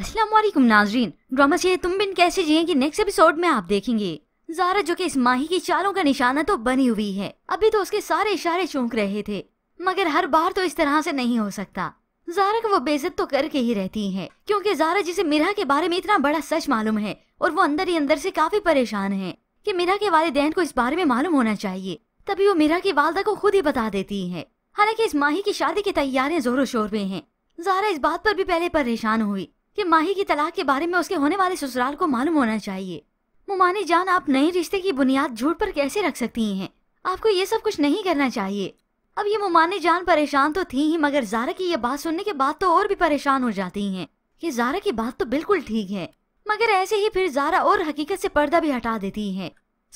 असलम नाजरीन ड्रामा चाहिए तुम बिन कैसे जिए कि नेक्स्ट एपिसोड में आप देखेंगे जारा जो कि इस माही की चालों का निशाना तो बनी हुई है अभी तो उसके सारे इशारे चौंक रहे थे मगर हर बार तो इस तरह से नहीं हो सकता जारा को वो बेजत तो करके ही रहती है क्योंकि जारा जिसे मीरा के बारे में इतना बड़ा सच मालूम है और वो अंदर ही अंदर से काफी परेशान है कि मीरा के वालदेन को इस बारे में मालूम होना चाहिए तभी वो मीरा की वालदा को खुद ही बता देती है हालांकि इस माही की शादी की तैयारियां जोरों शोर में हैं। जारा इस बात पर भी पहले परेशान हुई कि माही की तलाक के बारे में उसके होने वाले ससुराल को मालूम होना चाहिए मुमानी जान आप नए रिश्ते की बुनियाद झूठ पर कैसे रख सकती हैं आपको ये सब कुछ नहीं करना चाहिए अब ये मुमानी जान परेशान तो थी ही मगर जारा की ये बात सुनने के बाद तो और भी परेशान हो जाती है ये जारा की बात तो बिल्कुल ठीक है मगर ऐसे ही फिर जारा और हकीकत से पर्दा भी हटा देती है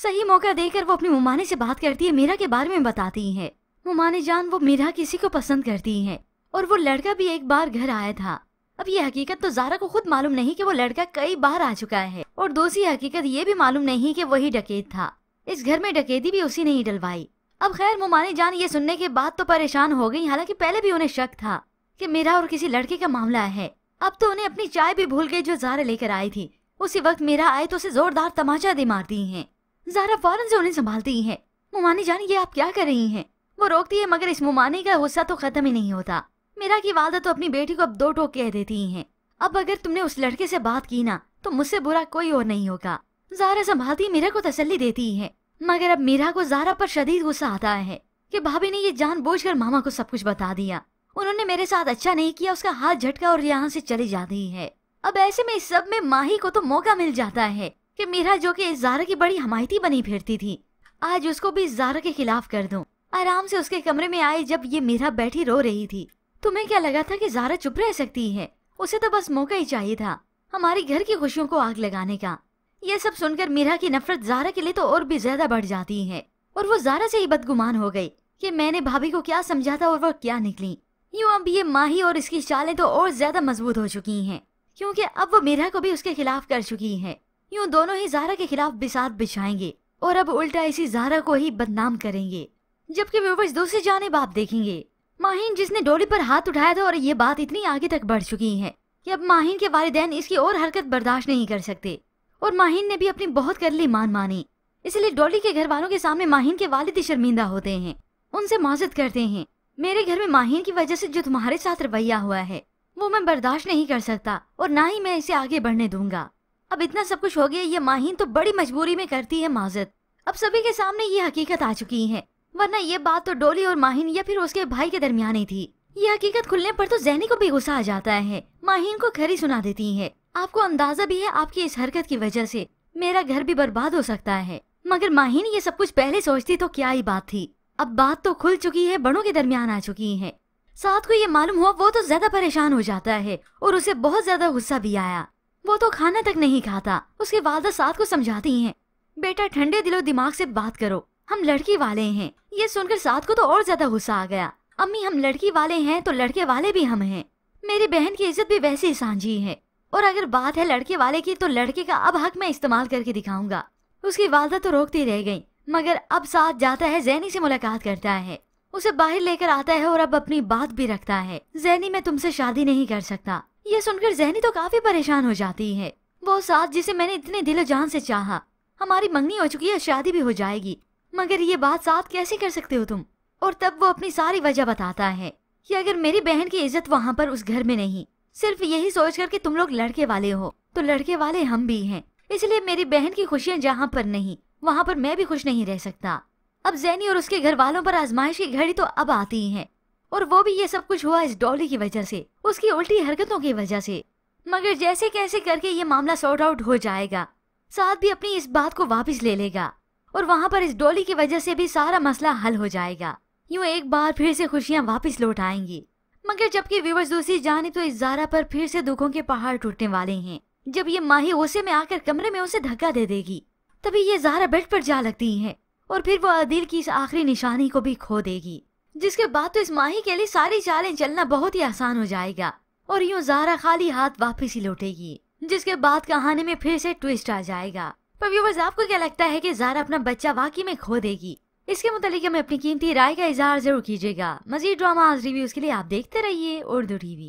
सही मौका देकर वो अपनी मुमानी से बात करती है मीरा के बारे में बताती है मुमानी जान वो मीरा किसी को पसंद करती है और वो लड़का भी एक बार घर आया था अब ये हकीकत तो जारा को खुद मालूम नहीं कि वो लड़का कई बार आ चुका है और दूसरी हकीकत ये भी मालूम नहीं कि वही डकेत था इस घर में डकेती भी उसी ने ही डलवाई अब खैर मुमानी जान ये सुनने के बाद तो परेशान हो गई हालांकि पहले भी उन्हें शक था कि मेरा और किसी लड़के का मामला है अब तो उन्हें अपनी चाय भी भूल गई जो जारा लेकर आई थी उसी वक्त मेरा आए तो उसे जोरदार तमाचा दे मारती है जारा फौरन से उन्हें संभालती है मुमानी जान ये आप क्या कर रही है वो रोकती है मगर इस मुमानी का गुस्सा तो खत्म ही नहीं होता मेरा की वालदा तो अपनी बेटी को अब दो टोक कह देती हैं अब अगर तुमने उस लड़के से बात की ना तो मुझसे बुरा कोई और नहीं होगा जारा संभालती मीरा को तसल्ली देती है मगर अब मीरा को जारा पर शदीद गुस्सा आता है कि भाभी ने ये कर मामा को सब कुछ बता दिया उन्होंने मेरे साथ अच्छा नहीं किया उसका हाथ झटका और यहाँ से चली जाती है अब ऐसे में इस सब में माही को तो मौका मिल जाता है कि मीरा जो कि इस जारा की बड़ी हमायती बनी फिरती थी आज उसको भी इस जारा के खिलाफ कर दूं आराम से उसके कमरे में आए जब ये मीरा बैठी रो रही थी तुम्हें क्या लगा था कि जारा चुप रह सकती है उसे तो बस मौका ही चाहिए था हमारे घर की खुशियों को आग लगाने का यह सब सुनकर मीरा की नफरत जारा के लिए तो और भी ज्यादा बढ़ जाती है और वो जारा से ही बदगुमान हो गई कि मैंने भाभी को क्या समझा था और वो क्या निकली यूँ अब ये माही और इसकी चालें तो और ज्यादा मजबूत हो चुकी हैं क्योंकि अब वो मीरा को भी उसके खिलाफ कर चुकी है यूँ दोनों ही जारा के खिलाफ बिसात बिछाएंगे और अब उल्टा इसी जारा को ही बदनाम करेंगे जबकि व्यूवर्स दूसरी जाने बाप देखेंगे माहिन जिसने डोली पर हाथ उठाया था और ये बात इतनी आगे तक बढ़ चुकी है कि अब माहिन के वालदेन इसकी और हरकत बर्दाश्त नहीं कर सकते और माहिन ने भी अपनी बहुत करली मान मानी इसलिए डोली के घर वालों के सामने माहिन के वालिद शर्मिंदा होते हैं उनसे माजत करते हैं मेरे घर में माहिन की वजह से जो तुम्हारे साथ रवैया हुआ है वो मैं बर्दाश्त नहीं कर सकता और ना ही मैं इसे आगे बढ़ने दूंगा अब इतना सब कुछ हो गया ये माहिन तो बड़ी मजबूरी में करती है माजत अब सभी के सामने ये हकीकत आ चुकी है वरना ये बात तो डोली और माहिन या फिर उसके भाई के दरमियान ही थी ये हकीकत खुलने पर तो जैनी को भी गुस्सा आ जाता है माहिन को खरी सुना देती है आपको अंदाजा भी है आपकी इस हरकत की वजह से मेरा घर भी बर्बाद हो सकता है मगर माहिन ये सब कुछ पहले सोचती तो क्या ही बात थी अब बात तो खुल चुकी है बड़ों के दरमियान आ चुकी है साथ को ये मालूम हुआ वो तो ज्यादा परेशान हो जाता है और उसे बहुत ज्यादा गुस्सा भी आया वो तो खाना तक नहीं खाता उसके वालदा साथ को समझाती हैं बेटा ठंडे दिलो दिमाग से बात करो हम लड़की वाले हैं ये सुनकर साथ को तो और ज्यादा गुस्सा आ गया अम्मी हम लड़की वाले हैं तो लड़के वाले भी हम हैं मेरी बहन की इज्जत भी वैसे ही सांझी है और अगर बात है लड़के वाले की तो लड़के का अब हक मैं इस्तेमाल करके दिखाऊंगा उसकी वालदा तो रोकती रह गई मगर अब साथ जाता है जैनी से मुलाकात करता है उसे बाहर लेकर आता है और अब अपनी बात भी रखता है जैनी मैं तुमसे शादी नहीं कर सकता ये सुनकर जहनी तो काफी परेशान हो जाती है वो साथ जिसे मैंने इतने दिलो जान से चाहा हमारी मंगनी हो चुकी है शादी भी हो जाएगी मगर ये बात साथ कैसे कर सकते हो तुम और तब वो अपनी सारी वजह बताता है कि अगर मेरी बहन की इज्जत वहाँ पर उस घर में नहीं सिर्फ यही सोच कर कि तुम लोग लड़के वाले हो तो लड़के वाले हम भी हैं इसलिए मेरी बहन की खुशियाँ जहाँ पर नहीं वहाँ पर मैं भी खुश नहीं रह सकता अब जैनी और उसके घर वालों पर आजमाइश की घड़ी तो अब आती है और वो भी ये सब कुछ हुआ इस डॉली की वजह से उसकी उल्टी हरकतों की वजह से मगर जैसे कैसे करके ये मामला सॉर्ट आउट हो जाएगा साथ भी अपनी इस बात को वापस ले लेगा और वहाँ पर इस डोली की वजह से भी सारा मसला हल हो जाएगा यूँ एक बार फिर से खुशियाँ वापस लौट आएंगी मगर जबकि व्यूवर्स दूसरी जाने तो इस जारा पर फिर से दुखों के पहाड़ टूटने वाले हैं जब ये माही गुस्से में आकर कमरे में उसे धक्का दे देगी तभी ये जारा बेड पर जा लगती है और फिर वो आदिल की इस आखिरी निशानी को भी खो देगी जिसके बाद तो इस माही के लिए सारी चालें चलना बहुत ही आसान हो जाएगा और यूँ जारा खाली हाथ वापिस ही लौटेगी जिसके बाद कहानी में फिर से ट्विस्ट आ जाएगा और व्यूवर्स आपको क्या लगता है कि जारा अपना बच्चा वाकई में खो देगी इसके मुतालिक हमें अपनी कीमती राय का इजहार जरूर कीजिएगा मजीद ड्रामा रिव्यूज के लिए आप देखते रहिए उर्दू टीवी